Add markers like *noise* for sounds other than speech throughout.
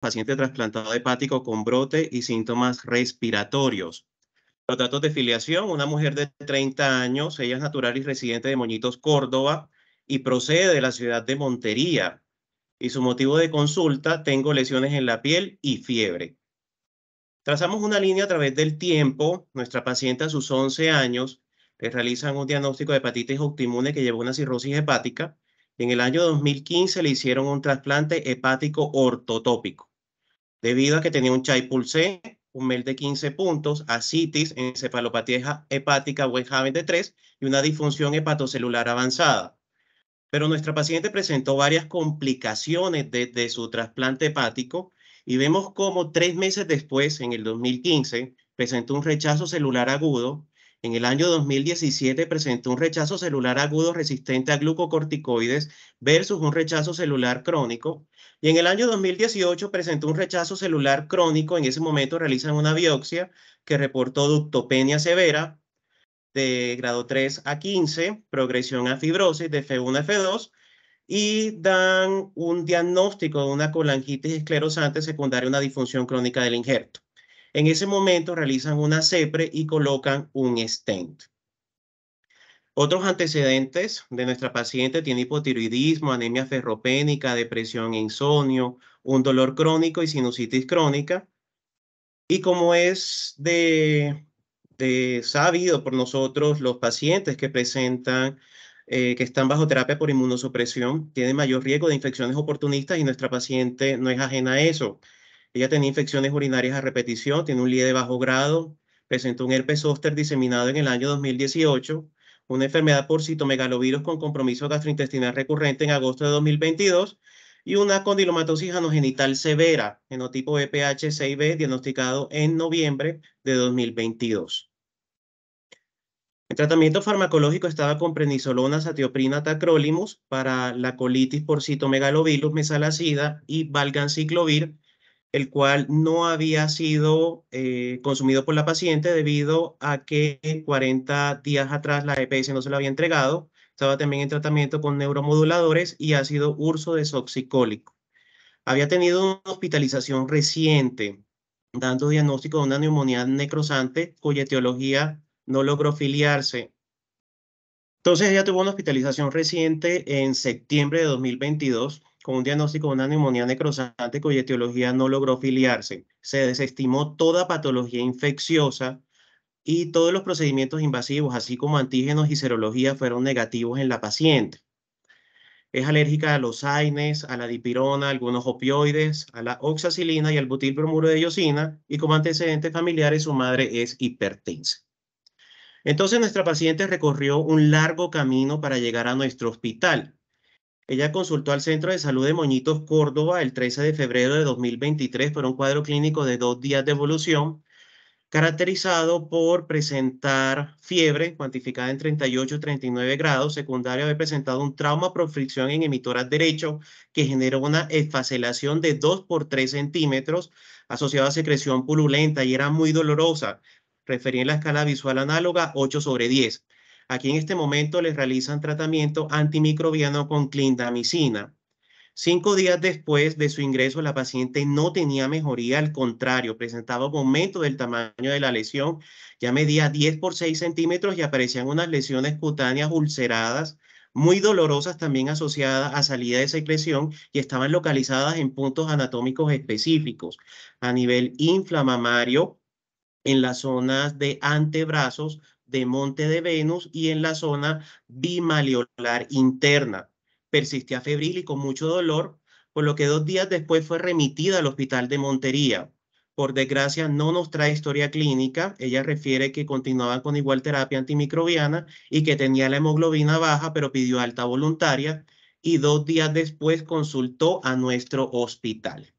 paciente trasplantado hepático con brote y síntomas respiratorios. Los datos de filiación, una mujer de 30 años, ella es natural y residente de Moñitos, Córdoba, y procede de la ciudad de Montería. Y su motivo de consulta, tengo lesiones en la piel y fiebre. Trazamos una línea a través del tiempo. Nuestra paciente a sus 11 años le realizan un diagnóstico de hepatitis autoinmune que llevó una cirrosis hepática. En el año 2015 le hicieron un trasplante hepático ortotópico debido a que tenía un c un MEL de 15 puntos, asitis, encefalopatía hepática Westhaven de 3 y una disfunción hepatocelular avanzada. Pero nuestra paciente presentó varias complicaciones desde de su trasplante hepático y vemos cómo tres meses después, en el 2015, presentó un rechazo celular agudo. En el año 2017 presentó un rechazo celular agudo resistente a glucocorticoides versus un rechazo celular crónico. Y en el año 2018 presentó un rechazo celular crónico. En ese momento realizan una biopsia que reportó ductopenia severa de grado 3 a 15, progresión a fibrosis de F1 a F2 y dan un diagnóstico de una colangitis esclerosante secundaria a una disfunción crónica del injerto. En ese momento realizan una CEPRE y colocan un stent. Otros antecedentes de nuestra paciente tiene hipotiroidismo, anemia ferropénica, depresión e insomnio, un dolor crónico y sinusitis crónica. Y como es de, de sabido por nosotros, los pacientes que presentan, eh, que están bajo terapia por inmunosupresión, tienen mayor riesgo de infecciones oportunistas y nuestra paciente no es ajena a eso. Ella tenía infecciones urinarias a repetición, tiene un LIE de bajo grado, presentó un herpes zóster diseminado en el año 2018 una enfermedad por citomegalovirus con compromiso gastrointestinal recurrente en agosto de 2022 y una condilomatosis anogenital severa, genotipo EPH 6B, diagnosticado en noviembre de 2022. El tratamiento farmacológico estaba con prenisolona, satioprina, tacrolimus para la colitis por citomegalovirus, mesalacida y valganciclovir el cual no había sido eh, consumido por la paciente debido a que 40 días atrás la EPS no se lo había entregado. Estaba también en tratamiento con neuromoduladores y ácido urso desoxicólico. Había tenido una hospitalización reciente, dando diagnóstico de una neumonía necrosante cuya etiología no logró filiarse. Entonces ella tuvo una hospitalización reciente en septiembre de 2022 con un diagnóstico de una neumonía necrosante cuya etiología no logró filiarse. Se desestimó toda patología infecciosa y todos los procedimientos invasivos, así como antígenos y serología, fueron negativos en la paciente. Es alérgica a los AINES, a la dipirona, algunos opioides, a la oxacilina y al butilbromuro de yocina, y como antecedentes familiares su madre es hipertensa. Entonces nuestra paciente recorrió un largo camino para llegar a nuestro hospital. Ella consultó al Centro de Salud de Moñitos, Córdoba, el 13 de febrero de 2023 por un cuadro clínico de dos días de evolución, caracterizado por presentar fiebre cuantificada en 38-39 grados, secundario haber presentado un trauma por fricción en emitoras derecho que generó una esfacelación de 2 por 3 centímetros asociada a secreción pululenta y era muy dolorosa. Refería en la escala visual análoga 8 sobre 10. Aquí en este momento les realizan tratamiento antimicrobiano con clindamicina. Cinco días después de su ingreso, la paciente no tenía mejoría, al contrario, presentaba un aumento del tamaño de la lesión. Ya medía 10 por 6 centímetros y aparecían unas lesiones cutáneas ulceradas, muy dolorosas también asociadas a salida de secreción y estaban localizadas en puntos anatómicos específicos, a nivel inflamamario, en las zonas de antebrazos, de Monte de Venus y en la zona bimaleolar interna. Persistía febril y con mucho dolor, por lo que dos días después fue remitida al hospital de Montería. Por desgracia, no nos trae historia clínica. Ella refiere que continuaba con igual terapia antimicrobiana y que tenía la hemoglobina baja, pero pidió alta voluntaria y dos días después consultó a nuestro hospital.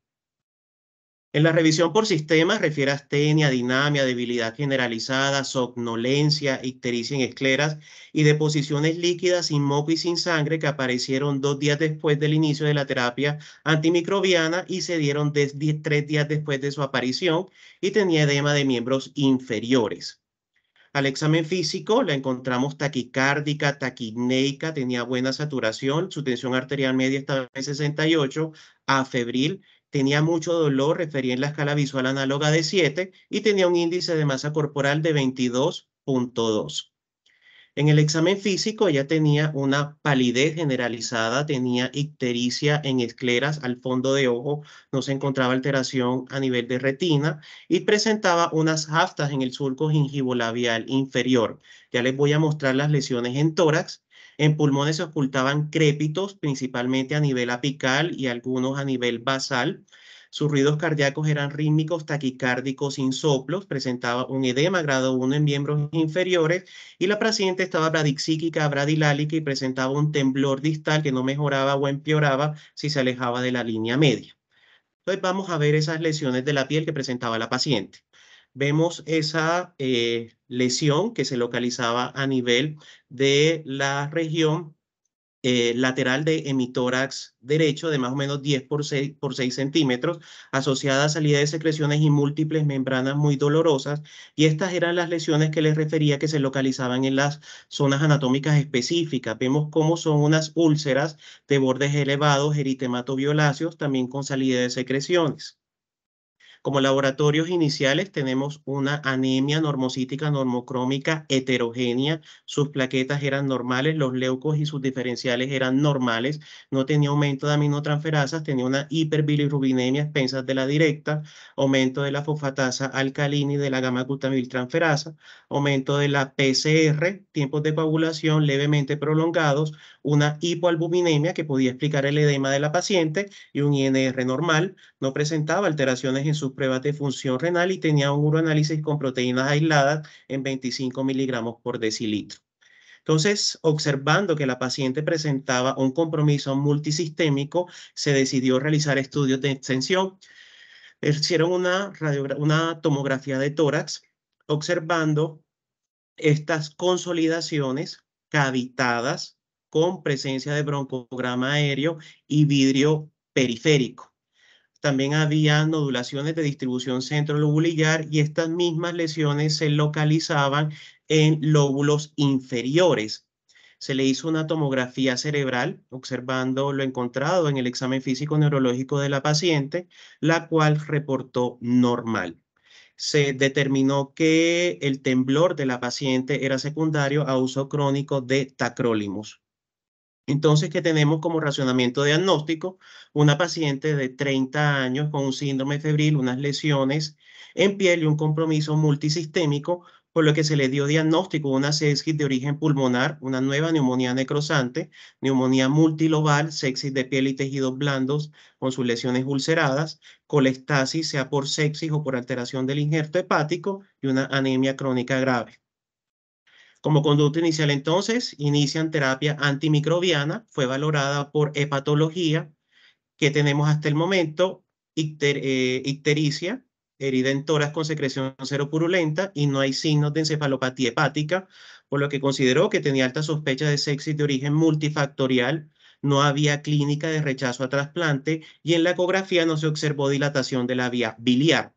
En la revisión por sistemas refiere a astenia, dinamia, debilidad generalizada, somnolencia, ictericia en escleras y deposiciones líquidas sin moco y sin sangre que aparecieron dos días después del inicio de la terapia antimicrobiana y se dieron tres días después de su aparición y tenía edema de miembros inferiores. Al examen físico la encontramos taquicárdica, taquineica, tenía buena saturación, su tensión arterial media estaba en 68, febril, tenía mucho dolor, refería en la escala visual análoga de 7 y tenía un índice de masa corporal de 22.2. En el examen físico ella tenía una palidez generalizada, tenía ictericia en escleras al fondo de ojo, no se encontraba alteración a nivel de retina y presentaba unas aftas en el surco gingivolabial inferior. Ya les voy a mostrar las lesiones en tórax en pulmones se ocultaban crépitos, principalmente a nivel apical y algunos a nivel basal. Sus ruidos cardíacos eran rítmicos, taquicárdicos, sin soplos, presentaba un edema grado 1 en miembros inferiores y la paciente estaba bradixíquica, bradilálica y presentaba un temblor distal que no mejoraba o empeoraba si se alejaba de la línea media. Entonces vamos a ver esas lesiones de la piel que presentaba la paciente vemos esa eh, lesión que se localizaba a nivel de la región eh, lateral de hemitórax derecho de más o menos 10 por 6, por centímetros, asociada a salida de secreciones y múltiples membranas muy dolorosas. Y estas eran las lesiones que les refería que se localizaban en las zonas anatómicas específicas. Vemos cómo son unas úlceras de bordes elevados, eritemato violáceos, también con salida de secreciones. Como laboratorios iniciales tenemos una anemia normocítica normocrómica heterogénea. Sus plaquetas eran normales, los leucos y sus diferenciales eran normales. No tenía aumento de aminotransferasas, tenía una hiperbilirrubinemia expensas de la directa, aumento de la fosfatasa alcalina y de la gamma transferasa, aumento de la PCR, tiempos de coagulación levemente prolongados, una hipoalbuminemia que podía explicar el edema de la paciente y un INR normal. No presentaba alteraciones en su pruebas de función renal y tenía un uroanálisis con proteínas aisladas en 25 miligramos por decilitro. Entonces, observando que la paciente presentaba un compromiso multisistémico, se decidió realizar estudios de extensión. Hicieron una, una tomografía de tórax observando estas consolidaciones cavitadas con presencia de broncograma aéreo y vidrio periférico. También había nodulaciones de distribución centrolobulillar y estas mismas lesiones se localizaban en lóbulos inferiores. Se le hizo una tomografía cerebral observando lo encontrado en el examen físico neurológico de la paciente, la cual reportó normal se determinó que el temblor de la paciente era secundario a uso crónico de tacrolimus. Entonces, que tenemos como racionamiento diagnóstico una paciente de 30 años con un síndrome febril, unas lesiones en piel y un compromiso multisistémico, por lo que se le dio diagnóstico una sepsis de origen pulmonar, una nueva neumonía necrosante, neumonía multilobal, sepsis de piel y tejidos blandos con sus lesiones ulceradas, colestasis, sea por sepsis o por alteración del injerto hepático, y una anemia crónica grave. Como conducta inicial entonces, inician terapia antimicrobiana, fue valorada por hepatología, que tenemos hasta el momento eh, ictericia, herida en toras con secreción purulenta y no hay signos de encefalopatía hepática, por lo que consideró que tenía alta sospecha de y de origen multifactorial, no había clínica de rechazo a trasplante y en la ecografía no se observó dilatación de la vía biliar.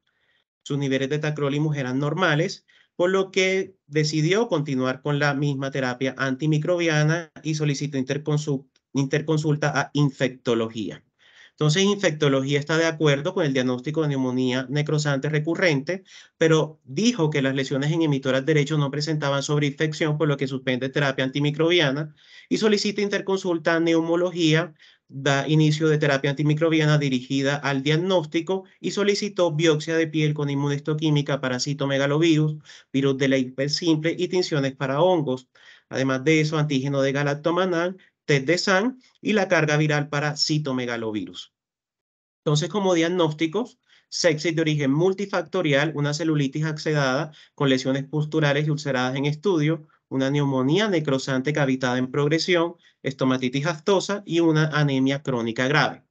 Sus niveles de tacrolimus eran normales por lo que decidió continuar con la misma terapia antimicrobiana y solicitó interconsulta, a infectología. Entonces, infectología está de acuerdo con el diagnóstico de neumonía necrosante recurrente, pero dijo que las lesiones en hemitoras derecho no presentaban sobreinfección, por lo que suspende terapia antimicrobiana y solicita interconsulta a neumología da inicio de terapia antimicrobiana dirigida al diagnóstico y solicitó biopsia de piel con inmunohistoquímica para citomegalovirus, virus de la hiper simple y tinciones para hongos. Además de eso, antígeno de galactomanal, test de SAN y la carga viral para citomegalovirus. Entonces, como diagnósticos, sepsis de origen multifactorial, una celulitis accedada con lesiones posturales y ulceradas en estudio, una neumonía necrosante cavitada en progresión, estomatitis aftosa y una anemia crónica grave.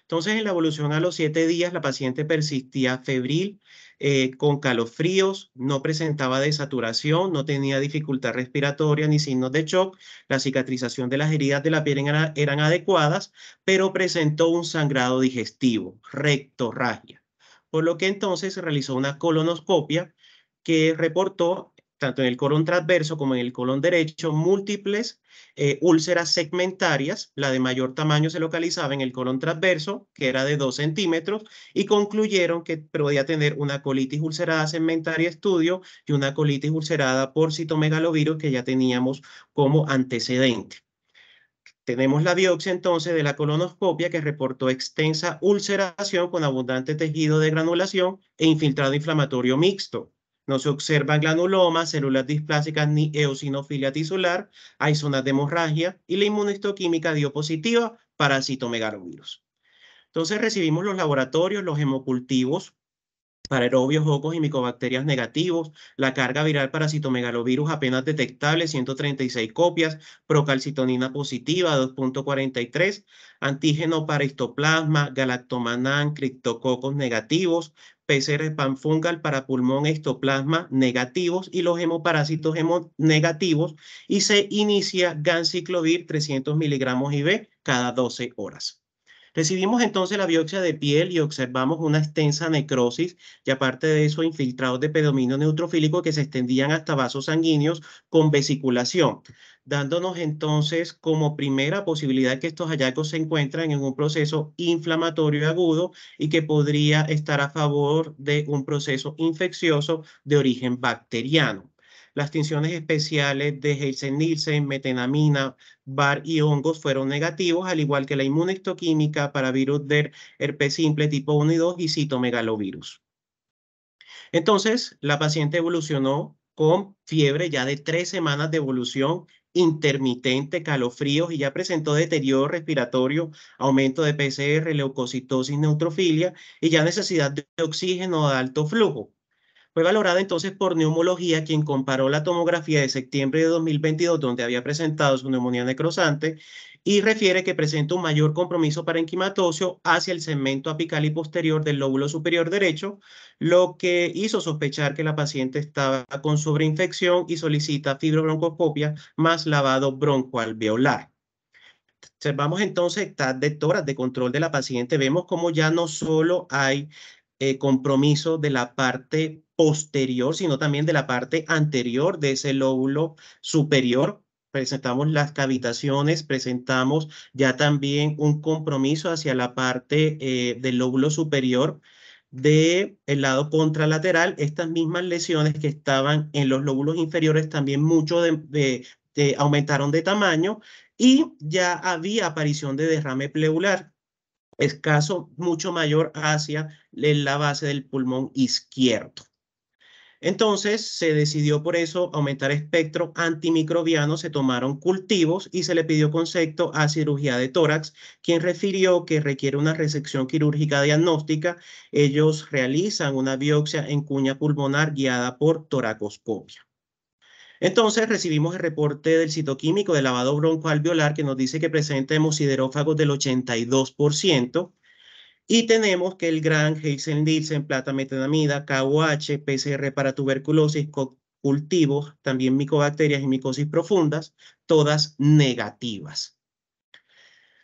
Entonces, en la evolución a los siete días, la paciente persistía febril, eh, con calofríos, no presentaba desaturación, no tenía dificultad respiratoria ni signos de shock, la cicatrización de las heridas de la piel eran adecuadas, pero presentó un sangrado digestivo, rectorragia, por lo que entonces se realizó una colonoscopia que reportó tanto en el colon transverso como en el colon derecho, múltiples eh, úlceras segmentarias. La de mayor tamaño se localizaba en el colon transverso, que era de 2 centímetros, y concluyeron que podía tener una colitis ulcerada segmentaria estudio y una colitis ulcerada por citomegalovirus que ya teníamos como antecedente. Tenemos la biopsia entonces de la colonoscopia que reportó extensa ulceración con abundante tejido de granulación e infiltrado inflamatorio mixto. No se observan glanulomas, células displásicas ni eosinofilia tisular. Hay zonas de hemorragia y la inmunohistoquímica dio positiva para citomegalovirus. Entonces recibimos los laboratorios, los hemocultivos, aerobios, hocos y micobacterias negativos, la carga viral para citomegalovirus apenas detectable, 136 copias, procalcitonina positiva, 2.43, antígeno para histoplasma, galactomanán, criptococos negativos, PCR panfungal para pulmón e histoplasma negativos y los hemoparásitos hemonegativos, negativos y se inicia ganciclovir 300 miligramos IV cada 12 horas. Recibimos entonces la biopsia de piel y observamos una extensa necrosis y aparte de eso infiltrados de predominio neutrofílico que se extendían hasta vasos sanguíneos con vesiculación, dándonos entonces como primera posibilidad que estos hallazgos se encuentran en un proceso inflamatorio agudo y que podría estar a favor de un proceso infeccioso de origen bacteriano. Las tinciones especiales de Heisen-Nielsen, e, metenamina, bar y hongos fueron negativos, al igual que la inmunohistoquímica para virus del herpes simple tipo 1 y 2 y citomegalovirus. Entonces, la paciente evolucionó con fiebre ya de tres semanas de evolución intermitente, calofríos y ya presentó deterioro respiratorio, aumento de PCR, leucocitosis, neutrofilia y ya necesidad de oxígeno de alto flujo. Fue valorada entonces por Neumología, quien comparó la tomografía de septiembre de 2022, donde había presentado su neumonía necrosante, y refiere que presenta un mayor compromiso parenquimatoso hacia el segmento apical y posterior del lóbulo superior derecho, lo que hizo sospechar que la paciente estaba con sobreinfección y solicita fibrobroncoscopia más lavado broncoalveolar. Observamos entonces estas detoras de control de la paciente. Vemos como ya no solo hay eh, compromiso de la parte posterior, sino también de la parte anterior de ese lóbulo superior. Presentamos las cavitaciones, presentamos ya también un compromiso hacia la parte eh, del lóbulo superior del el lado contralateral. Estas mismas lesiones que estaban en los lóbulos inferiores también mucho de aumentaron de tamaño y ya había aparición de derrame pleural escaso, mucho mayor hacia la base del pulmón izquierdo. Entonces se decidió por eso aumentar espectro antimicrobiano, se tomaron cultivos y se le pidió concepto a cirugía de tórax, quien refirió que requiere una resección quirúrgica diagnóstica. Ellos realizan una biopsia en cuña pulmonar guiada por toracoscopia. Entonces recibimos el reporte del citoquímico de lavado broncoalveolar que nos dice que presenta hemosiderófagos del 82%. Y tenemos que el gran Heisen-Nielsen, plata metanamida, KOH, PCR para tuberculosis, cultivos, también micobacterias y micosis profundas, todas negativas.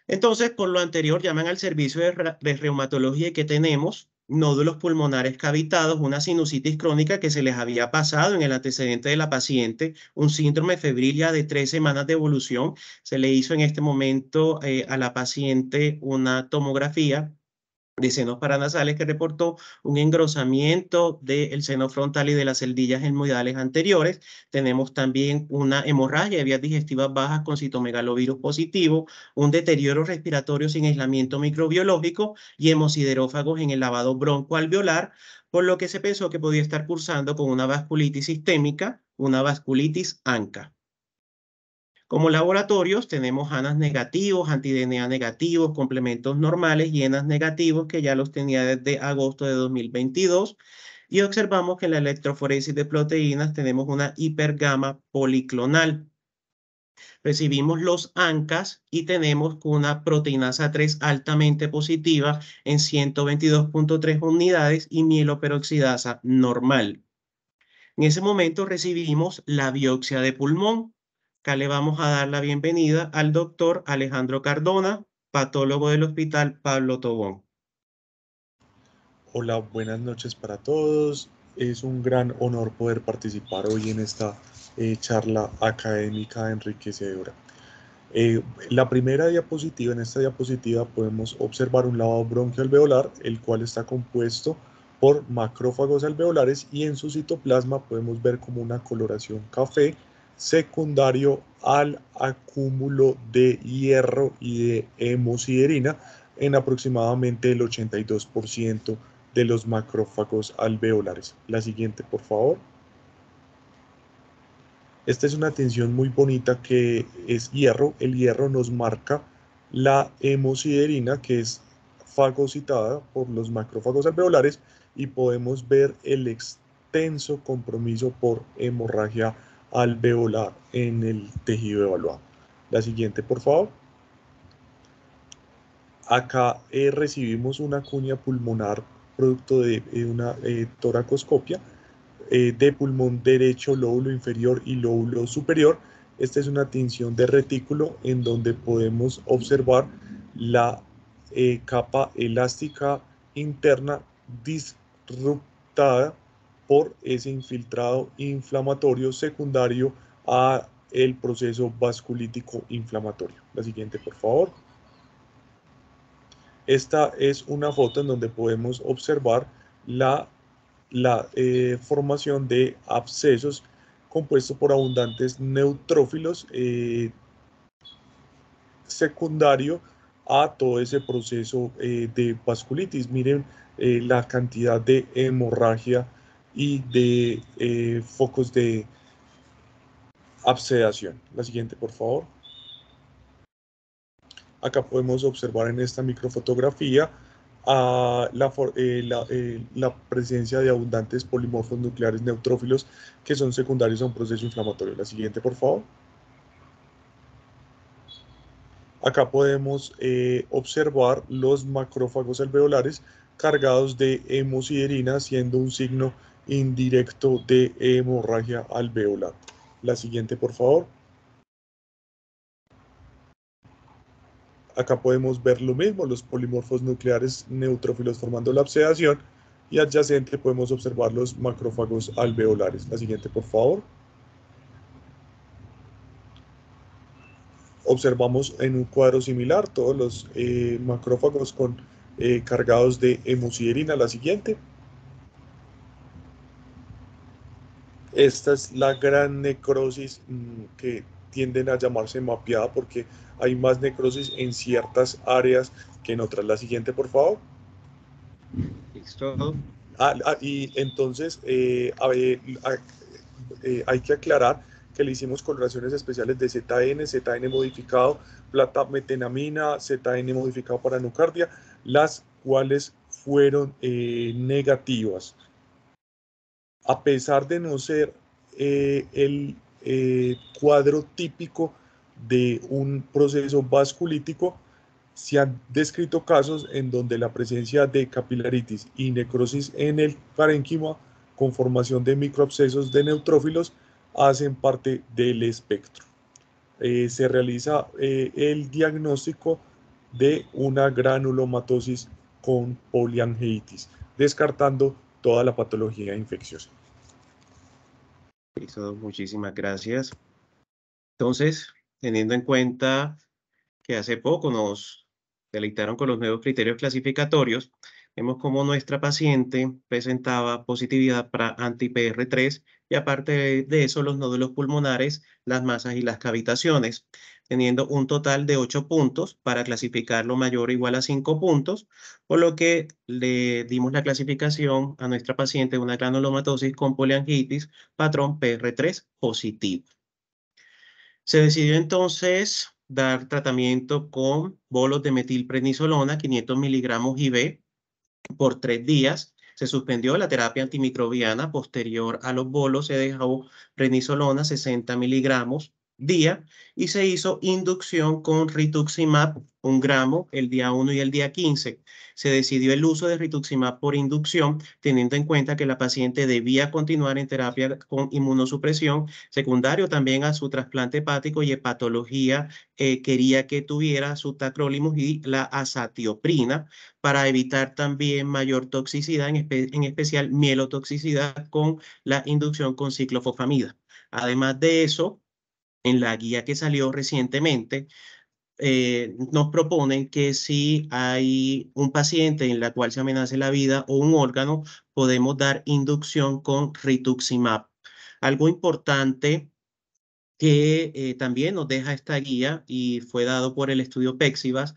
Entonces, por lo anterior, llaman al servicio de, reumatología que tenemos nódulos pulmonares cavitados, una sinusitis crónica que se les había pasado en el antecedente de la paciente, un síndrome febril ya de tres semanas de evolución. Se le hizo en este momento eh, a la paciente una tomografía de senos paranasales que reportó un engrosamiento del seno frontal y de las celdillas hemoidales anteriores. Tenemos también una hemorragia de vías digestivas bajas con citomegalovirus positivo, un deterioro respiratorio sin aislamiento microbiológico y hemosiderófagos en el lavado broncoalveolar, por lo que se pensó que podía estar cursando con una vasculitis sistémica, una vasculitis ANCA. Como laboratorios tenemos ANAs negativos, antidNA negativos, complementos normales y ENAs negativos que ya los tenía desde agosto de 2022 y observamos que en la electroforesis de proteínas tenemos una hipergama policlonal. Recibimos los ANCAS y tenemos una proteinasa 3 altamente positiva en 122.3 unidades y mieloperoxidasa normal. En ese momento recibimos la biopsia de pulmón. Acá le vamos a dar la bienvenida al doctor Alejandro Cardona, patólogo del Hospital Pablo Tobón. Hola, buenas noches para todos. Es un gran honor poder participar hoy en esta eh, charla académica enriquecedora. Eh, la primera diapositiva, en esta diapositiva podemos observar un lavado alveolar, el cual está compuesto por macrófagos alveolares y en su citoplasma podemos ver como una coloración café secundario al acúmulo de hierro y de hemosiderina en aproximadamente el 82% de los macrófagos alveolares. La siguiente, por favor. Esta es una tensión muy bonita que es hierro. El hierro nos marca la hemosiderina que es fagocitada por los macrófagos alveolares y podemos ver el extenso compromiso por hemorragia alveolar en el tejido evaluado. La siguiente, por favor. Acá eh, recibimos una cuña pulmonar producto de, eh, una eh, toracoscopia de pulmón derecho, lóbulo inferior y lóbulo superior. Esta es una tinción de retículo en donde podemos observar la capa elástica interna disruptada por ese infiltrado inflamatorio secundario a el proceso vasculítico inflamatorio. La siguiente, por favor. Esta es una foto en donde podemos observar la, eh, formación de abscesos compuesto por abundantes neutrófilos eh, secundario a todo ese proceso eh, de vasculitis. Miren la cantidad de hemorragia y de eh, focos de absedación. La siguiente, por favor. Acá podemos observar en esta microfotografía eh, eh, la, presencia de abundantes polimorfos nucleares neutrófilos que son secundarios a un proceso inflamatorio. La siguiente, por favor. Acá podemos observar los macrófagos alveolares cargados de hemosiderina, siendo un signo indirecto de hemorragia alveolar. La siguiente, por favor. Acá podemos ver lo mismo, los polimorfos nucleares neutrófilos formando la obsedación y adyacente podemos observar los macrófagos alveolares. La siguiente, por favor. Observamos en un cuadro similar todos los eh, macrófagos con, eh, cargados de hemosiderina. La siguiente. Esta es la gran necrosis mm, que tienden a llamarse mapeada porque hay más necrosis en ciertas áreas que en otras. La siguiente, por favor. Ah, ah, y entonces eh, eh, hay que aclarar que le hicimos coloraciones especiales de ZN, ZN modificado, plata metenamina, ZN modificado para nucardia, las cuales fueron eh, negativas a pesar de no ser eh, el eh, cuadro típico de un proceso vasculítico, se han descrito casos en donde la presencia de capilaritis y necrosis en el parénquima con formación de microabscesos de neutrófilos hacen parte del espectro. Eh, se realiza el diagnóstico de una granulomatosis con poliangeitis, descartando toda la patología infecciosa. Listo, muchísimas gracias. Entonces, teniendo en cuenta que hace poco nos deleitaron con los nuevos criterios clasificatorios, vemos cómo nuestra paciente presentaba positividad para anti-PR3 y aparte de eso los nódulos pulmonares, las masas y las cavitaciones, teniendo un total de ocho puntos para lo mayor o igual a cinco puntos, por lo que le dimos la clasificación a nuestra paciente de una granulomatosis con poliangitis patrón PR3 positivo. Se decidió entonces dar tratamiento con bolos de metilprednisolona 500 miligramos IV por tres días se suspendió la terapia antimicrobiana posterior a los bolos, se dejó prednisolona 60 miligramos día y se hizo inducción con rituximab un gramo el día 1 y el día 15. Se decidió el uso de rituximab por inducción, teniendo en cuenta que la paciente debía continuar en terapia con inmunosupresión, secundario también a su trasplante hepático y hepatología, eh, quería que tuviera su tacrolimus y la azatioprina para evitar también mayor toxicidad, en, en especial mielotoxicidad con la inducción con ciclofosfamida. Además de eso, en la guía que salió recientemente, eh, nos proponen que si hay un paciente en la cual se amenace la vida o un órgano, podemos dar inducción con rituximab. Algo importante que eh, también nos deja esta guía y fue dado por el estudio Pexivas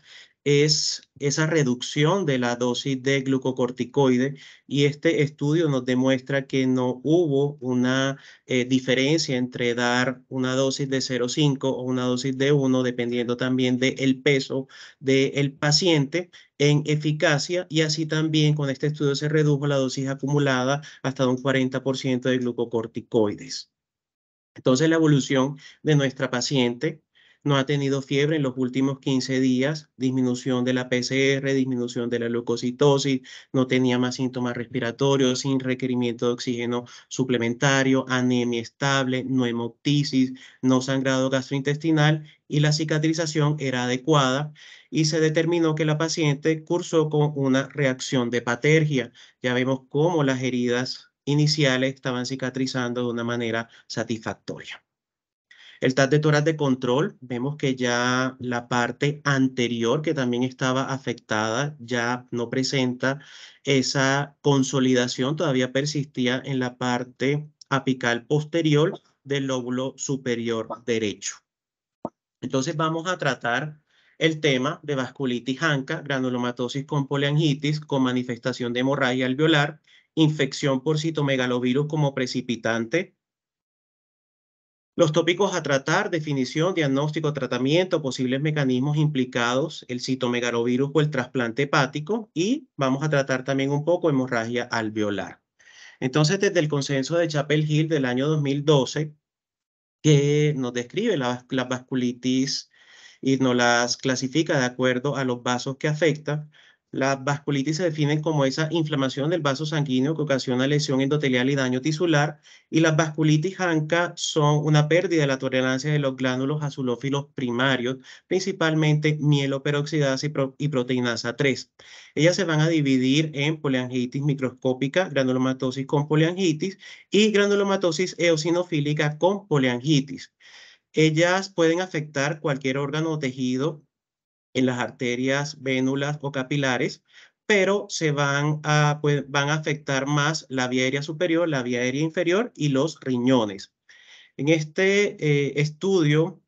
es esa reducción de la dosis de glucocorticoides y este estudio nos demuestra que no hubo una eh, diferencia entre dar una dosis de 0,5 o una dosis de 1, dependiendo también del peso del paciente en eficacia y así también con este estudio se redujo la dosis acumulada hasta un 40% de glucocorticoides. Entonces la evolución de nuestra paciente no ha tenido fiebre en los últimos 15 días, disminución de la PCR, disminución de la leucocitosis, no tenía más síntomas respiratorios, sin requerimiento de oxígeno suplementario, anemia estable, no hemoptisis, no sangrado gastrointestinal y la cicatrización era adecuada y se determinó que la paciente cursó con una reacción de patergia. Ya vemos cómo las heridas iniciales estaban cicatrizando de una manera satisfactoria. El TAS de toras de control, vemos que ya la parte anterior que también estaba afectada ya no presenta esa consolidación, todavía persistía en la parte apical posterior del lóbulo superior derecho. Entonces vamos a tratar el tema de vasculitis anca, granulomatosis con poliangitis con manifestación de hemorragia alveolar, infección por citomegalovirus como precipitante, los tópicos a tratar, definición, diagnóstico, tratamiento, posibles mecanismos implicados, el citomegalovirus o el trasplante hepático y vamos a tratar también un poco hemorragia alveolar. Entonces, desde el consenso de Chapel Hill del año 2012, que nos describe la vasculitis y nos las clasifica de acuerdo a los vasos que afectan, la vasculitis se definen como esa inflamación del vaso sanguíneo que ocasiona lesión endotelial y daño tisular, y las vasculitis ANCA son una pérdida de la tolerancia de los glándulos azulófilos primarios, principalmente mieloperoxidasa y, y proteinasa 3. Ellas se van a dividir en poliangitis microscópica, granulomatosis con poliangitis y granulomatosis eosinofílica con poliangitis. Ellas pueden afectar cualquier órgano o tejido en las arterias, vénulas o capilares, pero se van a, pues, van a afectar más la vía aérea superior, la vía aérea inferior y los riñones. En este eh, estudio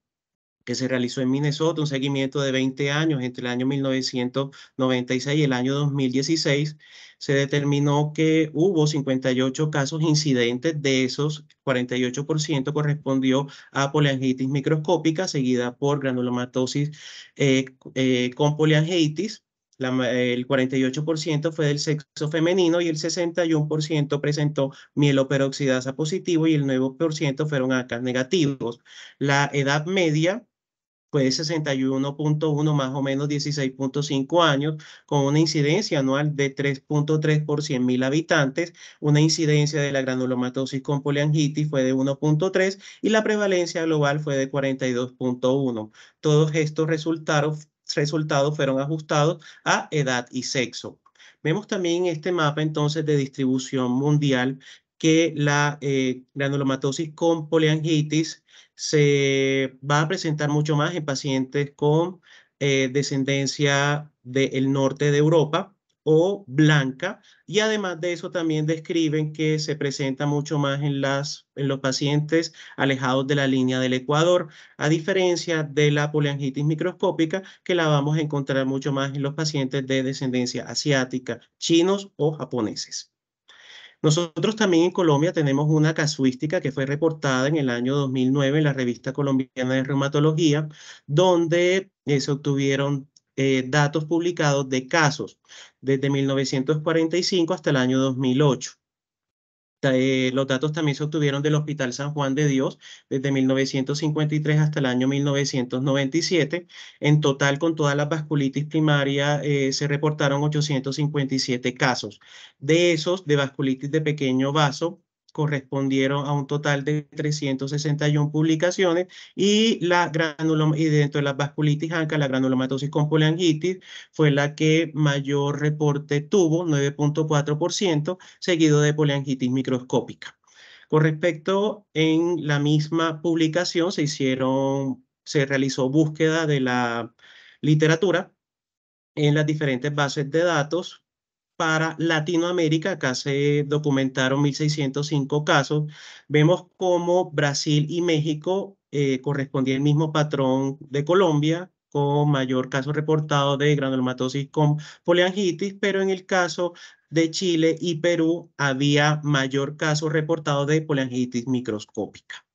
que se realizó en Minnesota, un seguimiento de 20 años entre el año 1996 y el año 2016, se determinó que hubo 58 casos incidentes, de esos 48% correspondió a poliangitis microscópica seguida por granulomatosis eh, eh, con poliangitis. el 48% fue del sexo femenino y el 61% presentó mieloperoxidasa positivo y el 9% fueron acá negativos. La edad media de 61.1 más o menos 16.5 años, con una incidencia anual de 3.3 por 100.000 habitantes, una incidencia de la granulomatosis con poliangitis fue de 1.3 y la prevalencia global fue de 42.1. Todos estos resultados, fueron ajustados a edad y sexo. Vemos también este mapa entonces de distribución mundial que la eh, granulomatosis con poliangitis se va a presentar mucho más en pacientes con eh, descendencia del norte de Europa o blanca y además de eso también describen que se presenta mucho más en, en los pacientes alejados de la línea del Ecuador, a diferencia de la poliangitis microscópica que la vamos a encontrar mucho más en los pacientes de descendencia asiática, chinos o japoneses. Nosotros también en Colombia tenemos una casuística que fue reportada en el año 2009 en la revista colombiana de reumatología, donde eh, se obtuvieron eh, datos publicados de casos desde 1945 hasta el año 2008. Eh, los datos también se obtuvieron del Hospital San Juan de Dios desde 1953 hasta el año 1997. En total, con toda la vasculitis primaria, eh, se reportaron 857 casos. De esos, de vasculitis de pequeño vaso, correspondieron a un total de 361 publicaciones y, la granuloma, y dentro de las vasculitis ANCA, la granulomatosis con poliangitis fue la que mayor reporte tuvo, 9.4%, seguido de poliangitis microscópica. Con respecto en la misma publicación se hicieron, se realizó búsqueda de la literatura en las diferentes bases de datos para Latinoamérica, acá se documentaron 1.605 casos, vemos como Brasil y México eh, correspondía el mismo patrón de Colombia, con mayor caso reportado de granulomatosis con poliangitis, pero en el caso de Chile y Perú había mayor caso reportado de poliangitis microscópica.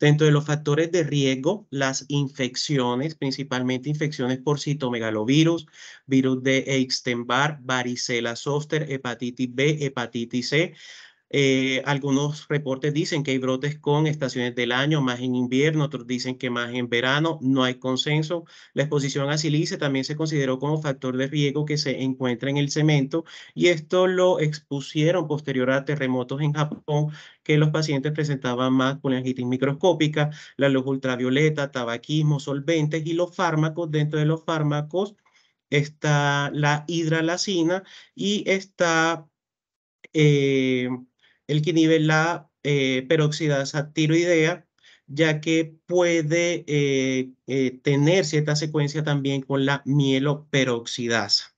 Dentro de los factores de riesgo, las infecciones, principalmente infecciones por citomegalovirus, virus de epstein varicela zoster, hepatitis B, hepatitis C, eh, algunos reportes dicen que hay brotes con estaciones del año, más en invierno, otros dicen que más en verano, no hay consenso. La exposición a silice también se consideró como factor de riesgo que se encuentra en el cemento y esto lo expusieron posterior a terremotos en Japón que los pacientes presentaban más poliangitis microscópica, la luz ultravioleta, tabaquismo, solventes y los fármacos. Dentro de los fármacos está la hidralacina y está... Eh, el que la la eh, peroxidasa tiroidea, ya que puede eh, eh, tener cierta secuencia también con la mieloperoxidasa.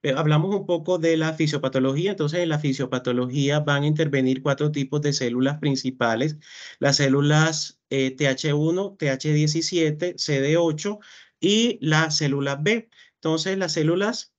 Pero hablamos un poco de la fisiopatología. Entonces, en la fisiopatología van a intervenir cuatro tipos de células principales. Las células TH1, TH17, CD8 y las células B. Entonces, las células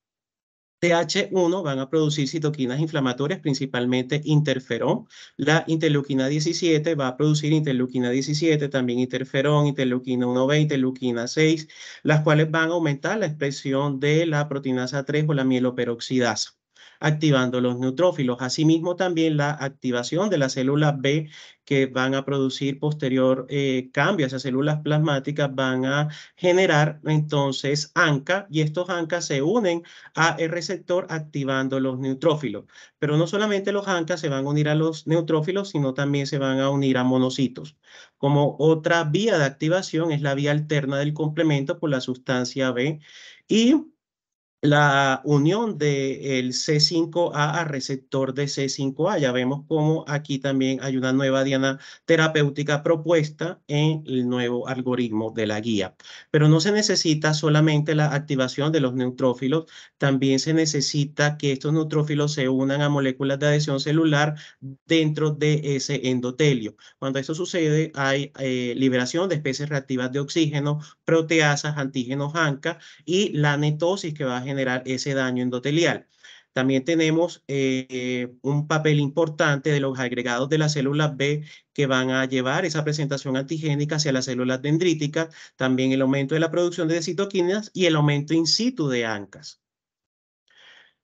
TH1 van a producir citoquinas inflamatorias, principalmente interferón. La interleuquina 17 va a producir interleuquina 17, también interferón, interleuquina 1B, interleuquina 6, las cuales van a aumentar la expresión de la proteinasa 3 o la mieloperoxidasa activando los neutrófilos. Asimismo, también la activación de las células B que van a producir posterior eh, cambio. Esas células plasmáticas van a generar entonces ANCA y estos ANCA se unen a el receptor activando los neutrófilos. Pero no solamente los ANCA se van a unir a los neutrófilos, sino también se van a unir a monocitos. Como otra vía de activación es la vía alterna del complemento por la sustancia B y la unión del C5A a receptor de C5A. Ya vemos cómo aquí también hay una nueva diana terapéutica propuesta en el nuevo algoritmo de la guía. Pero no se necesita solamente la activación de los neutrófilos, también se necesita que estos neutrófilos se unan a moléculas de adhesión celular dentro de ese endotelio. Cuando esto sucede, hay eh, liberación de especies reactivas de oxígeno, proteasas, antígenos ANCA y la netosis que va a generar ese daño endotelial. También tenemos eh, un papel importante de los agregados de las células B que van a llevar esa presentación antigénica hacia las células dendríticas, también el aumento de la producción de citoquinas y el aumento in situ de ANCAS.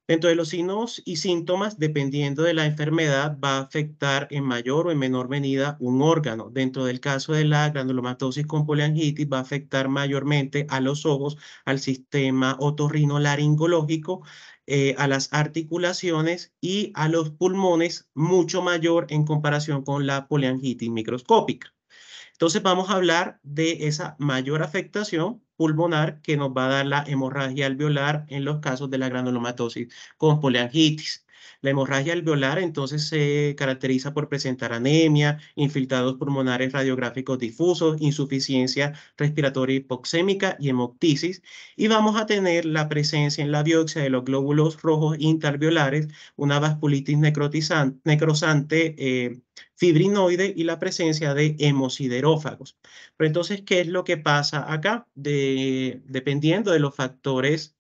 Dentro de los signos y síntomas, dependiendo de la enfermedad, va a afectar en mayor o en menor medida un órgano. Dentro del caso de la granulomatosis con poliangitis, va a afectar mayormente a los ojos, al sistema otorrinolaringológico, eh, a las articulaciones y a los pulmones, mucho mayor en comparación con la poliangitis microscópica. Entonces vamos a hablar de esa mayor afectación pulmonar que nos va a dar la hemorragia alveolar en los casos de la granulomatosis con poliangitis. La hemorragia alveolar entonces se caracteriza por presentar anemia, infiltrados pulmonares radiográficos difusos, insuficiencia respiratoria hipoxémica y hemoptisis. Y vamos a tener la presencia en la biopsia de los glóbulos rojos interviolares, una vasculitis necrosante eh, fibrinoide y la presencia de hemosiderófagos. Pero entonces, ¿qué es lo que pasa acá? dependiendo de los factores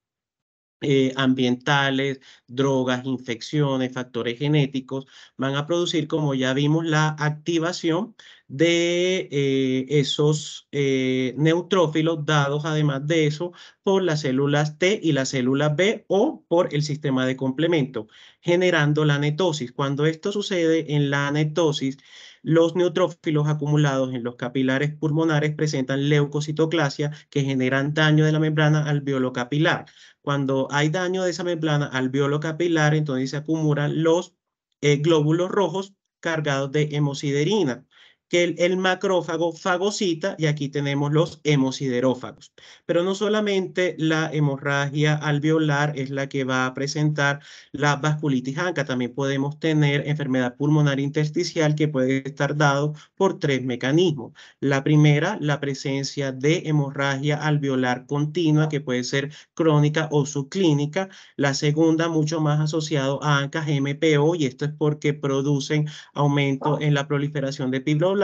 eh, ambientales, drogas, infecciones, factores genéticos, van a producir, como ya vimos, la activación de eh, esos eh, neutrófilos dados además de eso por las células T y las células B o por el sistema de complemento, generando la netosis. Cuando esto sucede en la netosis, los neutrófilos acumulados en los capilares pulmonares presentan leucocitoclasia que generan daño de la membrana alveolo capilar. Cuando hay daño de esa membrana alveolo capilar, entonces se acumulan los eh, glóbulos rojos cargados de hemosiderina que el, macrófago fagocita y aquí tenemos los hemosiderófagos. Pero no solamente la hemorragia alveolar es la que va a presentar la vasculitis ANCA, también podemos tener enfermedad pulmonar intersticial que puede estar dado por tres mecanismos. La primera, la presencia de hemorragia alveolar continua que puede ser crónica o subclínica. La segunda, mucho más asociado a ANCA MPO y esto es porque producen aumento en la proliferación de pilotos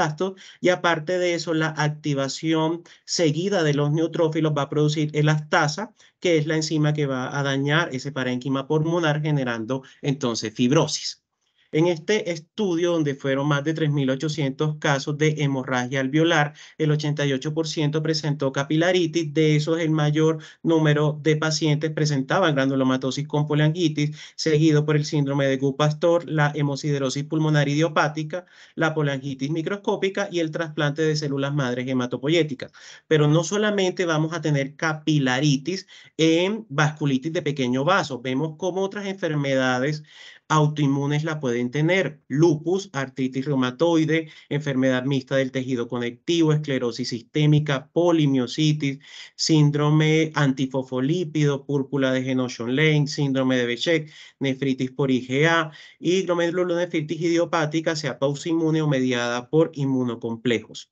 y aparte de eso la activación seguida de los neutrófilos va a producir elastasa, que es la enzima que va a dañar ese parénquima pulmonar generando entonces fibrosis. En este estudio, donde fueron más de 3.800 casos de hemorragia alveolar, el 88% presentó capilaritis, de esos el mayor número de pacientes presentaban granulomatosis con polangitis, seguido por el síndrome de Gupastor, la hemosiderosis pulmonar idiopática, la polangitis microscópica y el trasplante de células madres hematopoyéticas. Pero no solamente vamos a tener capilaritis en vasculitis de pequeño vaso, vemos como otras enfermedades autoinmunes la pueden tener, lupus, artritis reumatoide, enfermedad mixta del tejido conectivo, esclerosis sistémica, polimiositis, síndrome antifosfolípido, púrpura de Genotion-Lane, síndrome de Bechet, nefritis por IgA y glomerulonefritis idiopática, sea pausa inmune o mediada por inmunocomplejos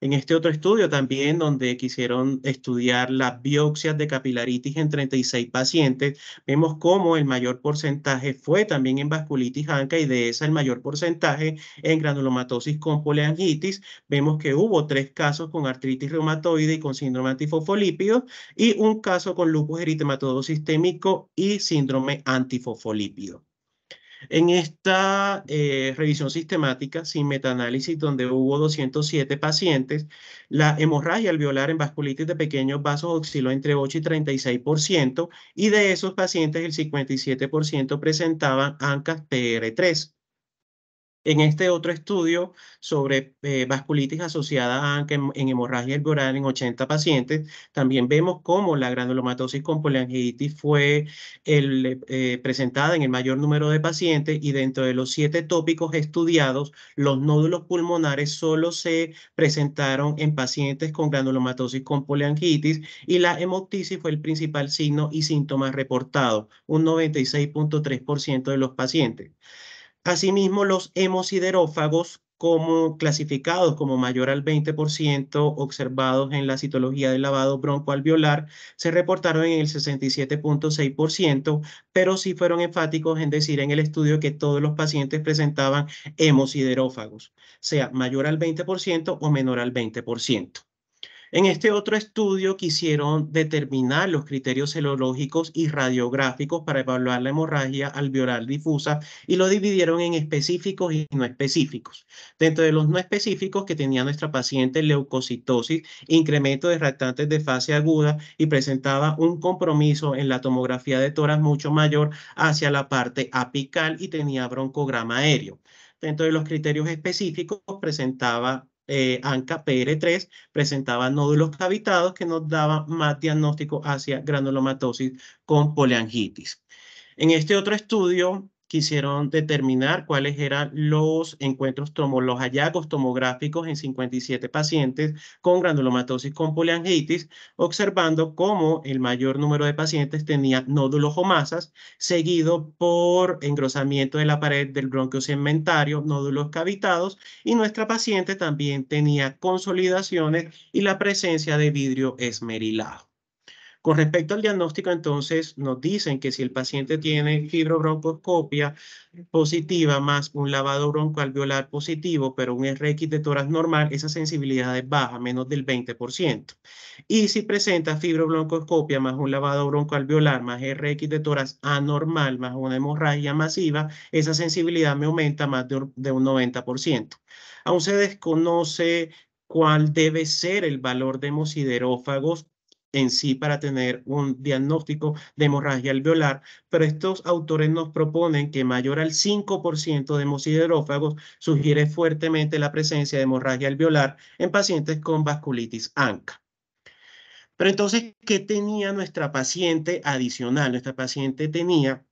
en este otro estudio también, donde quisieron estudiar las biopsias de capilaritis en 36 pacientes, vemos cómo el mayor porcentaje fue también en vasculitis anca y de esa el mayor porcentaje en granulomatosis con poliangitis. Vemos que hubo tres casos con artritis reumatoide y con síndrome antifofolípido y un caso con lupus eritematodo sistémico y síndrome antifofolípido. En esta eh, revisión sistemática sin metaanálisis, donde hubo 207 pacientes, la hemorragia alveolar en vasculitis de pequeños vasos osciló entre 8 y 36%, y de esos pacientes el 57% presentaban ANCAS PR3 en este otro estudio sobre eh, vasculitis asociada a, en, hemorragia elboral en 80 pacientes, también vemos cómo la granulomatosis con poliangitis fue el, eh, eh, presentada en el mayor número de pacientes y dentro de los siete tópicos estudiados, los nódulos pulmonares solo se presentaron en pacientes con granulomatosis con poliangitis y la hemoptisis fue el principal signo y síntoma reportado, un 96.3% de los pacientes. Asimismo, los hemosiderófagos, como clasificados como mayor al 20% observados en la citología del lavado broncoalveolar, se reportaron en el 67.6%, pero sí fueron enfáticos en decir en el estudio que todos los pacientes presentaban hemosiderófagos, sea mayor al 20% o menor al 20%. En este otro estudio quisieron determinar los criterios celológicos y radiográficos para evaluar la hemorragia alveolar difusa y lo dividieron en específicos y no específicos. Dentro de los no específicos que tenía nuestra paciente leucocitosis, incremento de reactantes de fase aguda y presentaba un compromiso en la tomografía de toras mucho mayor hacia la parte apical y tenía broncograma aéreo. Dentro de los criterios específicos presentaba eh, ANCA PR3 presentaba nódulos cavitados que nos daban más diagnóstico hacia granulomatosis con poliangitis. En este otro estudio quisieron determinar cuáles eran los encuentros, tomos, los hallazgos tomográficos en 57 pacientes con granulomatosis con poliangitis, observando cómo el mayor número de pacientes tenía nódulos o masas, seguido por engrosamiento de la pared del bronquio segmentario, nódulos cavitados, y nuestra paciente también tenía consolidaciones y la presencia de vidrio esmerilado. Con respecto al diagnóstico, entonces, nos dicen que si el paciente tiene fibrobroncoscopia positiva más un lavado broncoalveolar positivo, pero un RX de toras normal, esa sensibilidad es baja, menos del 20%. Y si presenta fibrobroncoscopia más un lavado broncoalveolar más RX de toras anormal más una hemorragia masiva, esa sensibilidad me aumenta más de, de un 90%. Aún se desconoce cuál debe ser el valor de hemosiderófagos en sí para tener un diagnóstico de hemorragia alveolar, pero estos autores nos proponen que mayor al 5% de hemosiderófagos sugiere fuertemente la presencia de hemorragia alveolar en pacientes con vasculitis ANCA. Pero entonces, ¿qué tenía nuestra paciente adicional? Nuestra paciente tenía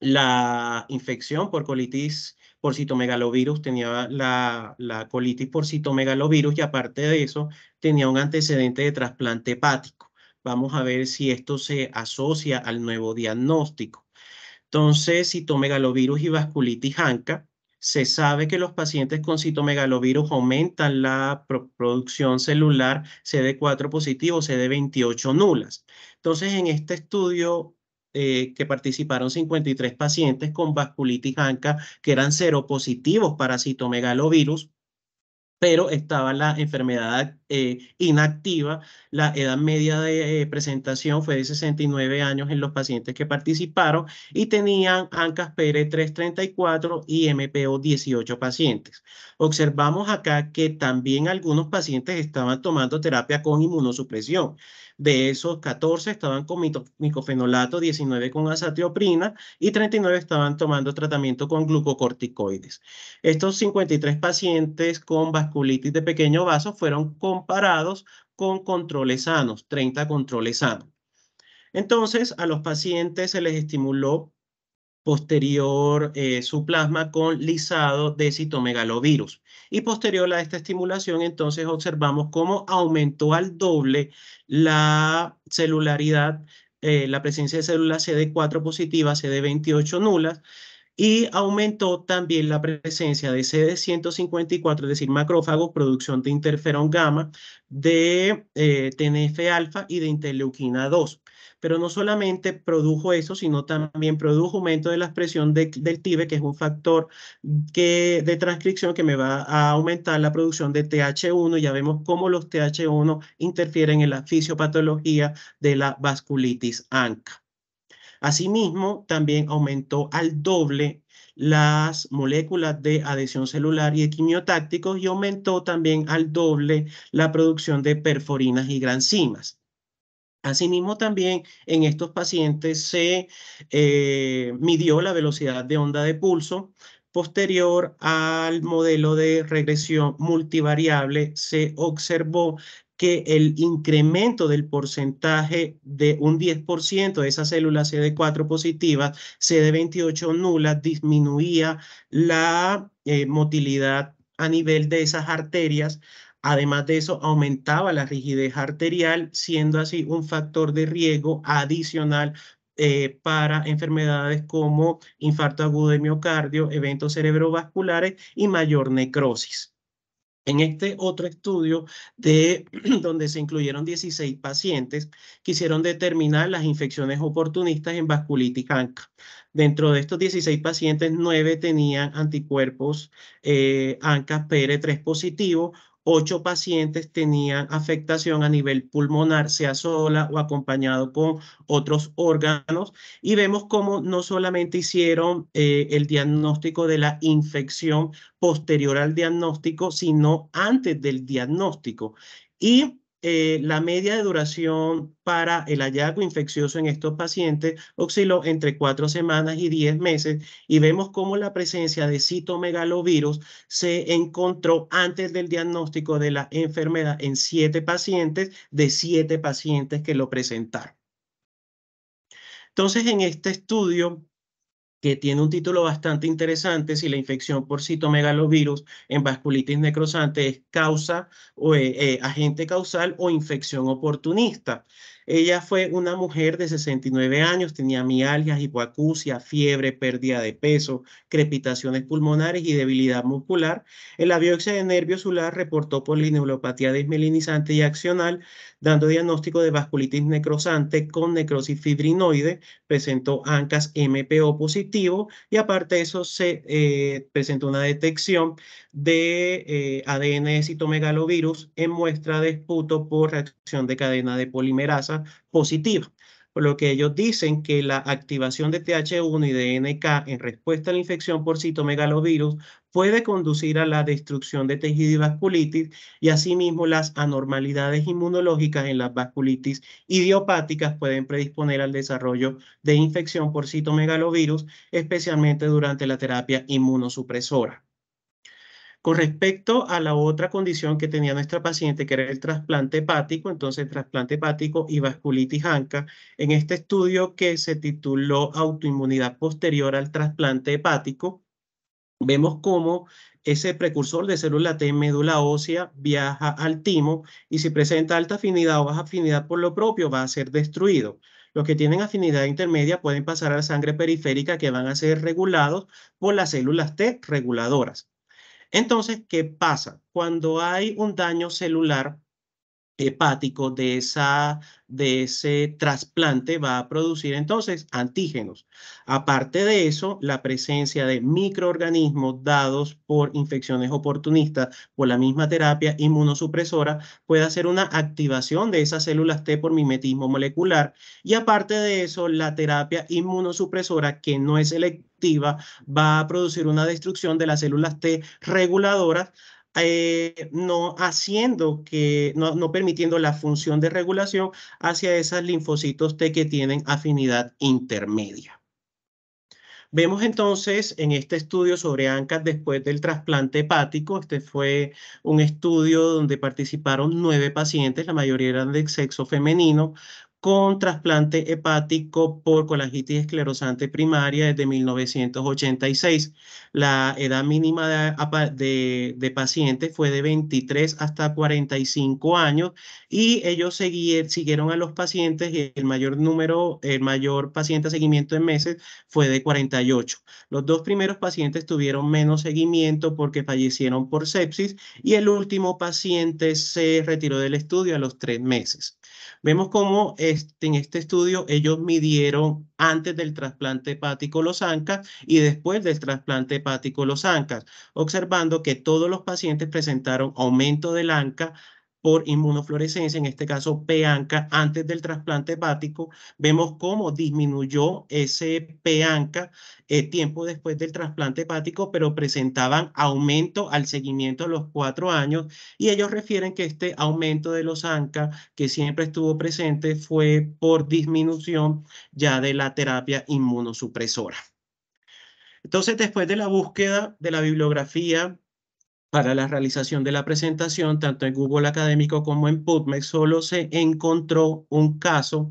la infección por colitis por citomegalovirus, tenía la, la, colitis por citomegalovirus y aparte de eso tenía un antecedente de trasplante hepático. Vamos a ver si esto se asocia al nuevo diagnóstico. Entonces, citomegalovirus y vasculitis hanca. se sabe que los pacientes con citomegalovirus aumentan la producción celular CD4 positivo, CD28 nulas. Entonces, en este estudio eh, que participaron 53 pacientes con vasculitis hanca que eran seropositivos para citomegalovirus, pero estaba la enfermedad eh, inactiva, la edad media de eh, presentación fue de 69 años en los pacientes que participaron y tenían ANCAS PR 334 y MPO 18 pacientes. Observamos acá que también algunos pacientes estaban tomando terapia con inmunosupresión. De esos 14 estaban con micofenolato, 19 con azatioprina y 39 estaban tomando tratamiento con glucocorticoides. Estos 53 pacientes con vasculitis de pequeño vaso fueron con comparados con controles sanos, 30 controles sanos. Entonces, a los pacientes se les estimuló posterior eh, su plasma con lisado de citomegalovirus. Y posterior a esta estimulación, entonces observamos cómo aumentó al doble la celularidad, eh, la presencia de células CD4 positivas, CD28 nulas, y aumentó también la presencia de CD154, es decir, macrófagos, producción de interferón gamma, de eh, TNF-alfa y de interleuquina 2. Pero no solamente produjo eso, sino también produjo aumento de la expresión del TIBE, que es un factor de transcripción que me va a aumentar la producción de TH1. Ya vemos cómo los TH1 interfieren en la fisiopatología de la vasculitis ANCA. Asimismo, también aumentó al doble las moléculas de adhesión celular y de quimiotácticos y aumentó también al doble la producción de perforinas y granzimas. Asimismo, también en estos pacientes se eh, midió la velocidad de onda de pulso. Posterior al modelo de regresión multivariable, se observó que el incremento del porcentaje de un 10% de esas células CD4 positivas, CD28 nulas, disminuía la eh, motilidad a nivel de esas arterias. Además de eso, aumentaba la rigidez arterial, siendo así un factor de riesgo adicional eh, para enfermedades como infarto agudo de miocardio, eventos cerebrovasculares y mayor necrosis. En este otro estudio, de, *clears throat* donde se incluyeron 16 pacientes, quisieron determinar las infecciones oportunistas en vasculitis ANCA. Dentro de estos 16 pacientes, 9 tenían anticuerpos eh, ANCA PR3 positivo, ocho pacientes tenían afectación a nivel pulmonar, sea sola o acompañado con otros órganos. Y vemos cómo no solamente hicieron eh, el diagnóstico de la infección posterior al diagnóstico, sino antes del diagnóstico. Y eh, la media de duración para el hallazgo infeccioso en estos pacientes osciló entre cuatro semanas y diez meses y vemos cómo la presencia de citomegalovirus se encontró antes del diagnóstico de la enfermedad en siete pacientes de siete pacientes que lo presentaron. Entonces, en este estudio que tiene un título bastante interesante, si la infección por citomegalovirus en vasculitis necrosante es causa o eh, eh, agente causal o infección oportunista. Ella fue una mujer de 69 años, tenía mialgias, hipoacusia, fiebre, pérdida de peso, crepitaciones pulmonares y debilidad muscular. En la biopsia de nervio solar reportó polineuropatía desmelinizante y accional, dando diagnóstico de vasculitis necrosante con necrosis fibrinoide, presentó ANCAS MPO positivo y aparte de eso se eh, presentó una detección de eh, ADN citomegalovirus en muestra de esputo por reacción de cadena de polimerasa positiva. Por lo que ellos dicen que la activación de TH1 y de NK en respuesta a la infección por citomegalovirus puede conducir a la destrucción de tejido y vasculitis y asimismo las anormalidades inmunológicas en las vasculitis idiopáticas pueden predisponer al desarrollo de infección por citomegalovirus, especialmente durante la terapia inmunosupresora. Con respecto a la otra condición que tenía nuestra paciente, que era el trasplante hepático, entonces trasplante hepático y vasculitis ANCA, en este estudio que se tituló Autoinmunidad posterior al trasplante hepático, vemos cómo ese precursor de célula T en médula ósea viaja al timo y si presenta alta afinidad o baja afinidad por lo propio va a ser destruido. Los que tienen afinidad intermedia pueden pasar a la sangre periférica que van a ser regulados por las células T reguladoras. Entonces, ¿qué pasa? Cuando hay un daño celular hepático de, esa, de ese trasplante va a producir entonces antígenos. Aparte de eso, la presencia de microorganismos dados por infecciones oportunistas por la misma terapia inmunosupresora puede hacer una activación de esas células T por mimetismo molecular. Y aparte de eso, la terapia inmunosupresora que no es selectiva va a producir una destrucción de las células T reguladoras eh, no haciendo que, no, permitiendo la función de regulación hacia esas linfocitos T que tienen afinidad intermedia. Vemos entonces en este estudio sobre ANCAS después del trasplante hepático, este fue un estudio donde participaron nueve pacientes, la mayoría eran de sexo femenino, con trasplante hepático por colangitis esclerosante primaria desde 1986. La edad mínima de, pacientes fue de 23 hasta 45 años y ellos siguieron a los pacientes y el mayor número, el mayor paciente seguimiento en meses fue de 48. Los dos primeros pacientes tuvieron menos seguimiento porque fallecieron por sepsis y el último paciente se retiró del estudio a los tres meses. Vemos cómo en este estudio ellos midieron antes del trasplante hepático los ANCAS y después del trasplante hepático los ANCAS, observando que todos los pacientes presentaron aumento del ANCA por inmunofluorescencia, en este caso peanca antes del trasplante hepático, vemos cómo disminuyó ese peanca eh, tiempo después del trasplante hepático, pero presentaban aumento al seguimiento a los cuatro años y ellos refieren que este aumento de los ANCA que siempre estuvo presente fue por disminución ya de la terapia inmunosupresora. Entonces, después de la búsqueda de la bibliografía para la realización de la presentación, tanto en Google Académico como en PubMed, solo se encontró un caso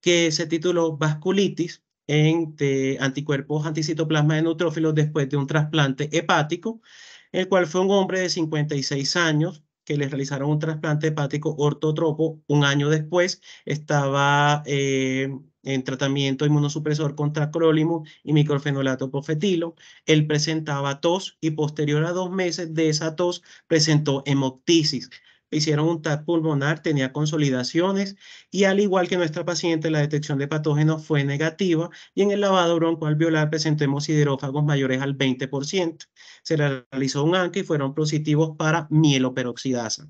que se tituló vasculitis en anticuerpos anticitoplasma de neutrófilos después de un trasplante hepático, el cual fue un hombre de 56 años que le realizaron un trasplante hepático ortotropo un año después. Estaba eh, en tratamiento inmunosupresor contra crólimo y microfenolato profetilo. Él presentaba tos y posterior a dos meses de esa tos presentó hemoptisis. Hicieron un TAC pulmonar, tenía consolidaciones y al igual que nuestra paciente, la detección de patógenos fue negativa y en el lavado broncoalveolar presentó siderófagos mayores al 20%. Se realizó un ANCA y fueron positivos para mieloperoxidasa.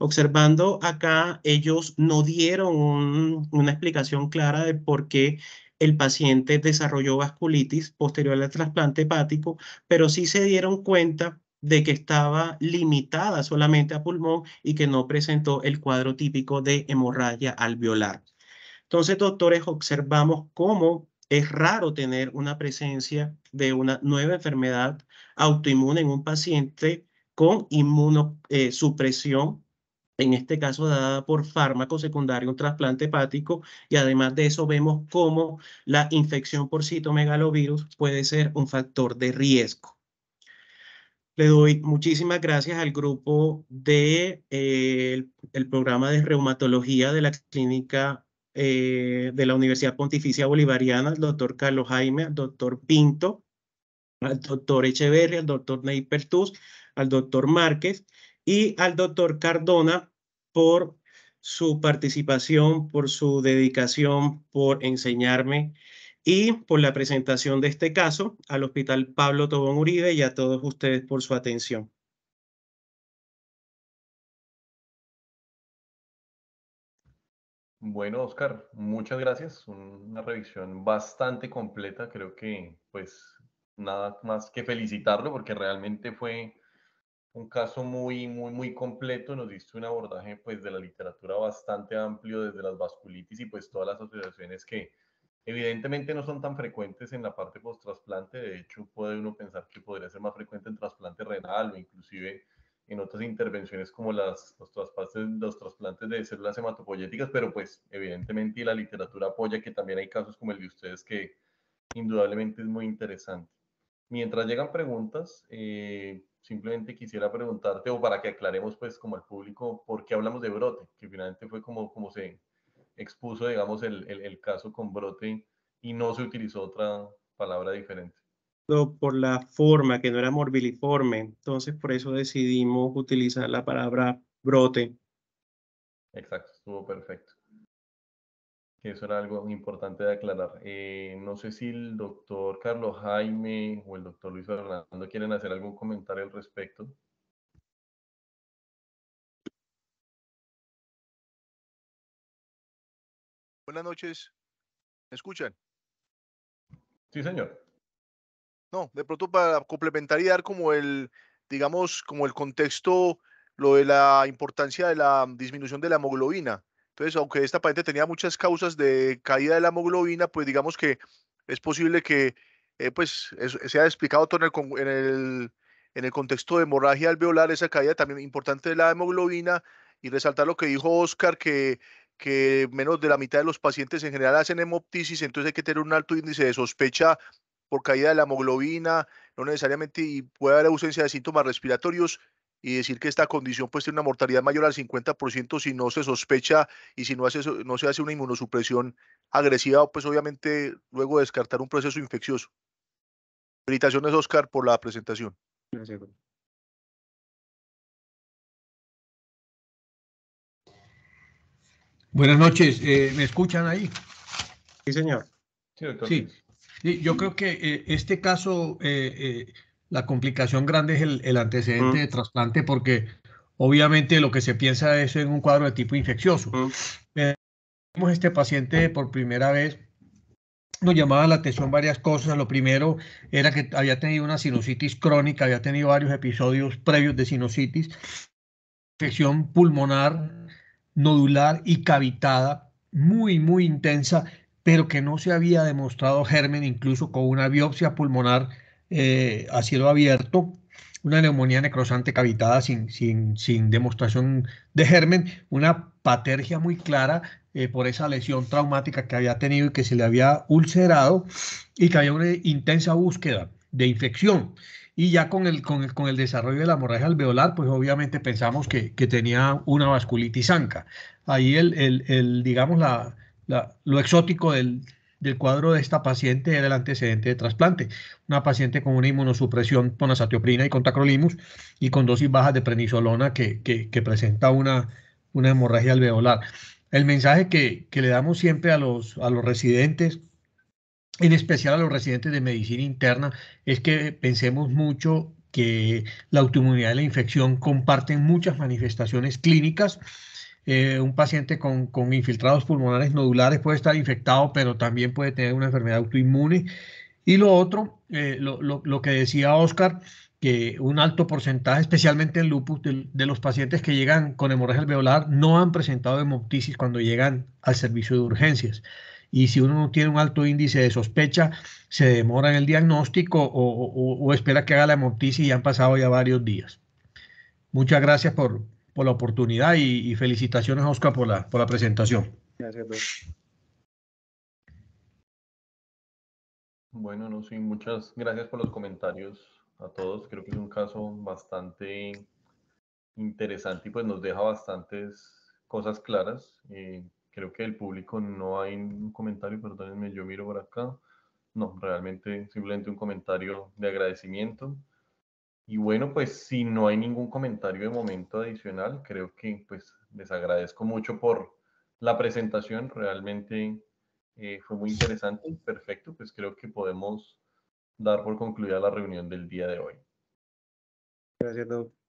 Observando acá, ellos no dieron una explicación clara de por qué el paciente desarrolló vasculitis posterior al trasplante hepático, pero sí se dieron cuenta de que estaba limitada solamente a pulmón y que no presentó el cuadro típico de hemorragia alveolar. Entonces, doctores, observamos cómo es raro tener una presencia de una nueva enfermedad autoinmune en un paciente con inmunosupresión en este caso dada por fármaco secundario, un trasplante hepático, y además de eso vemos cómo la infección por citomegalovirus puede ser un factor de riesgo. Le doy muchísimas gracias al grupo del de, eh, el, programa de reumatología de la clínica eh, de la Universidad Pontificia Bolivariana, al doctor Carlos Jaime, al doctor Pinto, al doctor Echeverri, al doctor Ney Pertus, al doctor Márquez, y al doctor Cardona por su participación, por su dedicación, por enseñarme y por la presentación de este caso al Hospital Pablo Tobón Uribe y a todos ustedes por su atención. Bueno, Oscar, muchas gracias. Una revisión bastante completa. Creo que, pues, nada más que felicitarlo porque realmente fue un caso muy, muy, muy completo. Nos diste un abordaje pues, de la literatura bastante amplio desde las vasculitis y pues todas las asociaciones que evidentemente no son tan frecuentes en la parte post-trasplante. De hecho, puede uno pensar que podría ser más frecuente en trasplante renal o inclusive en otras intervenciones como las, los, trasplantes, los trasplantes de células hematopoyéticas, pero pues evidentemente la literatura apoya que también hay casos como el de ustedes que indudablemente es muy interesante. Mientras llegan preguntas, eh, simplemente quisiera preguntarte, o para que aclaremos pues como al público, ¿por qué hablamos de brote? Que finalmente fue como, como se expuso, digamos, el, caso con brote y no se utilizó otra palabra diferente. No, por la forma, que no era morbiliforme. Entonces, por eso decidimos utilizar la palabra brote. Exacto, estuvo perfecto que eso era algo importante de aclarar. Eh, no sé si el doctor Carlos Jaime o el doctor Luis Fernando quieren hacer algún comentario al respecto. Buenas noches. ¿Me escuchan? Sí, señor. No, de pronto para complementar y dar como el, digamos, como el contexto, lo de la importancia de la disminución de la hemoglobina entonces, aunque esta paciente tenía muchas causas de caída de la hemoglobina, pues digamos que es posible que eh, pues, explicado todo en el, en, el, contexto de hemorragia alveolar, esa caída también importante de la hemoglobina, y resaltar lo que dijo Oscar, que que menos de la mitad de los pacientes en general hacen hemoptisis, entonces hay que tener un alto índice de sospecha por caída de la hemoglobina, no necesariamente y puede haber ausencia de síntomas respiratorios y decir que esta condición pues tiene una mortalidad mayor al 50% si no se sospecha y si no, hace, no se hace una inmunosupresión agresiva, pues obviamente luego descartar un proceso infeccioso. Felicitaciones, Oscar, por la presentación. Buenas noches, eh, ¿me escuchan ahí? Sí, señor. Sí, yo creo que eh, este caso eh, eh la complicación grande es el, antecedente de trasplante porque obviamente lo que se piensa es en un cuadro de tipo infeccioso. vemos este paciente por primera vez nos llamaba la atención varias cosas. Lo primero era que había tenido una sinusitis crónica, había tenido varios episodios previos de sinusitis, infección pulmonar, nodular y cavitada, muy, muy intensa, pero que no se había demostrado germen, incluso con una biopsia pulmonar eh, a cielo abierto, una neumonía necrosante cavitada sin, sin, demostración de germen, una patergia muy clara eh, por esa lesión traumática que había tenido y que se le había ulcerado y que había una intensa búsqueda de infección. Y ya con el, con el, desarrollo de la hemorragia alveolar, pues obviamente pensamos que, que tenía una vasculitis anca. Ahí el, digamos, la, lo exótico del, del cuadro de esta paciente era el antecedente de trasplante. Una paciente con una inmunosupresión con azatioprina y con tacrolimus y con dosis bajas de prednisolona que, que, presenta una, una, hemorragia alveolar. El mensaje que, le damos siempre a los, a los residentes, en especial a los residentes de medicina interna, es que pensemos mucho que la autoinmunidad y la infección comparten muchas manifestaciones clínicas eh, un paciente con, infiltrados pulmonares nodulares puede estar infectado, pero también puede tener una enfermedad autoinmune. Y lo otro, eh, lo, que decía Oscar, que un alto porcentaje, especialmente en lupus, de, los pacientes que llegan con hemorragia alveolar no han presentado hemoptisis cuando llegan al servicio de urgencias y si uno no tiene un alto índice de sospecha, se demora en el diagnóstico o, o espera que haga la hemoptisis y han pasado ya varios días. Muchas gracias por, por la oportunidad y, felicitaciones a Oscar por la, por la presentación. Gracias, Bueno, no, sí, muchas gracias por los comentarios a todos. Creo que es un caso bastante interesante y pues nos deja bastantes cosas claras. Eh, creo que el público no hay un comentario, perdónenme, yo miro por acá. No, realmente simplemente un comentario de agradecimiento. Y bueno, pues si no hay ningún comentario de momento adicional, creo que pues les agradezco mucho por la presentación. Realmente eh, fue muy interesante y perfecto. Pues creo que podemos dar por concluida la reunión del día de hoy. Gracias, Doug.